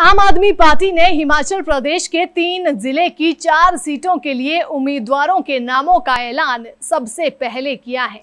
आम आदमी पार्टी ने हिमाचल प्रदेश के तीन जिले की चार सीटों के लिए उम्मीदवारों के नामों का ऐलान सबसे पहले किया है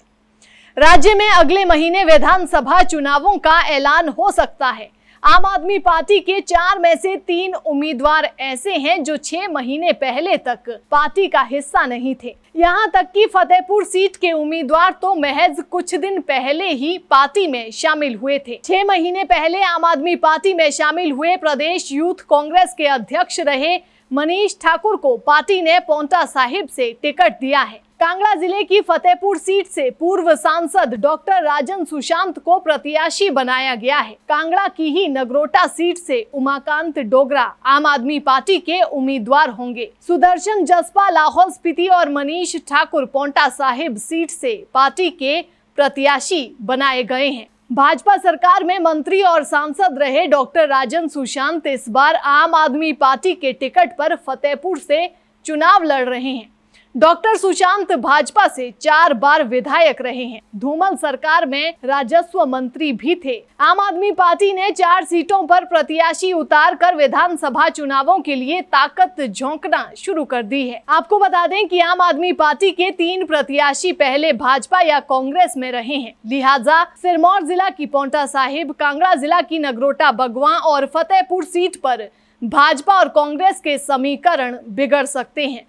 राज्य में अगले महीने विधानसभा चुनावों का ऐलान हो सकता है आम आदमी पार्टी के चार में से तीन उम्मीदवार ऐसे हैं जो छह महीने पहले तक पार्टी का हिस्सा नहीं थे यहाँ तक कि फतेहपुर सीट के उम्मीदवार तो महज कुछ दिन पहले ही पार्टी में शामिल हुए थे छह महीने पहले आम आदमी पार्टी में शामिल हुए प्रदेश यूथ कांग्रेस के अध्यक्ष रहे मनीष ठाकुर को पार्टी ने पोंटा साहिब से टिकट दिया है कांगड़ा जिले की फतेहपुर सीट से पूर्व सांसद डॉक्टर राजन सुशांत को प्रत्याशी बनाया गया है कांगड़ा की ही नगरोटा सीट से उमाकांत डोगरा आम आदमी पार्टी के उम्मीदवार होंगे सुदर्शन जसपा लाहौल स्पीति और मनीष ठाकुर पोंटा साहिब सीट से पार्टी के प्रत्याशी बनाए गए हैं भाजपा सरकार में मंत्री और सांसद रहे डॉक्टर राजन सुशांत इस बार आम आदमी पार्टी के टिकट पर फतेहपुर से चुनाव लड़ रहे हैं डॉक्टर सुशांत भाजपा से चार बार विधायक रहे हैं धूमल सरकार में राजस्व मंत्री भी थे आम आदमी पार्टी ने चार सीटों पर प्रत्याशी उतार कर विधानसभा चुनावों के लिए ताकत झोंकना शुरू कर दी है आपको बता दें कि आम आदमी पार्टी के तीन प्रत्याशी पहले भाजपा या कांग्रेस में रहे हैं लिहाजा सिरमौर जिला की पौंटा साहिब कांगड़ा जिला की नगरोटा बगवा और फतेहपुर सीट आरोप भाजपा और कांग्रेस के समीकरण बिगड़ सकते हैं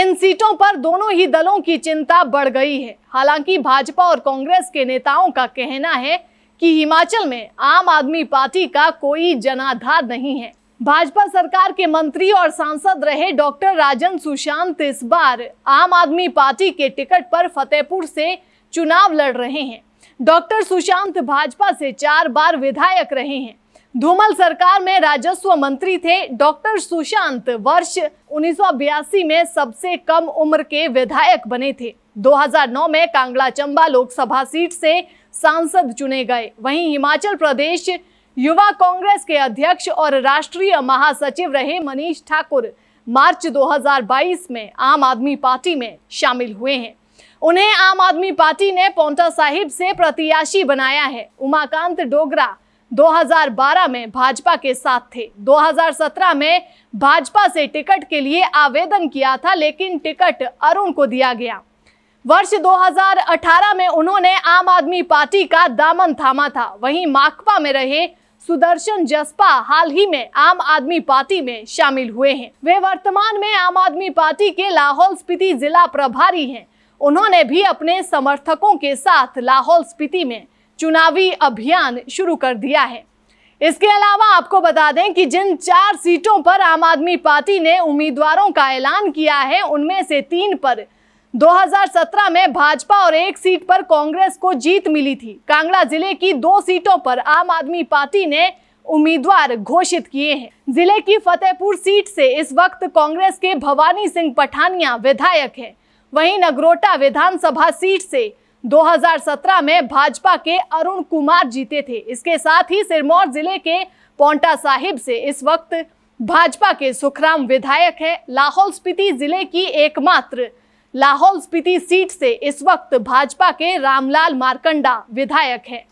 इन सीटों पर दोनों ही दलों की चिंता बढ़ गई है हालांकि भाजपा और कांग्रेस के नेताओं का कहना है कि हिमाचल में आम आदमी पार्टी का कोई जनाधार नहीं है भाजपा सरकार के मंत्री और सांसद रहे डॉक्टर राजन सुशांत इस बार आम आदमी पार्टी के टिकट पर फतेहपुर से चुनाव लड़ रहे हैं डॉक्टर सुशांत भाजपा से चार बार विधायक रहे हैं धूमल सरकार में राजस्व मंत्री थे डॉक्टर सुशांत वर्ष उन्नीस में सबसे कम उम्र के विधायक बने थे 2009 में कांगड़ा चंबा लोकसभा सीट से सांसद चुने गए वहीं हिमाचल प्रदेश युवा कांग्रेस के अध्यक्ष और राष्ट्रीय महासचिव रहे मनीष ठाकुर मार्च 2022 में आम आदमी पार्टी में शामिल हुए हैं उन्हें आम आदमी पार्टी ने पौटा साहिब से प्रत्याशी बनाया है उमाकांत डोगरा 2012 में भाजपा के साथ थे 2017 में भाजपा से टिकट के लिए आवेदन किया था लेकिन टिकट अरुण को दिया गया वर्ष 2018 में उन्होंने आम आदमी पार्टी का दामन थामा था वहीं माकपा में रहे सुदर्शन जसपा हाल ही में आम आदमी पार्टी में शामिल हुए हैं वे वर्तमान में आम आदमी पार्टी के लाहौल स्पीति जिला प्रभारी हैं उन्होंने भी अपने समर्थकों के साथ लाहौल स्पीति में चुनावी अभियान शुरू कर दिया है इसके अलावा आपको बता दें कि जिन चार सीटों पर आम आदमी पार्टी ने उम्मीदवारों का ऐलान किया है उनमें से तीन पर 2017 में भाजपा और एक सीट पर कांग्रेस को जीत मिली थी कांगड़ा जिले की दो सीटों पर आम आदमी पार्टी ने उम्मीदवार घोषित किए हैं जिले की फतेहपुर सीट से इस वक्त कांग्रेस के भवानी सिंह पठानिया विधायक हैं वहीं नगरोटा विधानसभा सीट से 2017 में भाजपा के अरुण कुमार जीते थे इसके साथ ही सिरमौर जिले के पौंटा साहिब से इस वक्त भाजपा के सुखराम विधायक हैं लाहौल स्पीति जिले की एकमात्र लाहौल स्पीति सीट से इस वक्त भाजपा के रामलाल मारकंडा विधायक हैं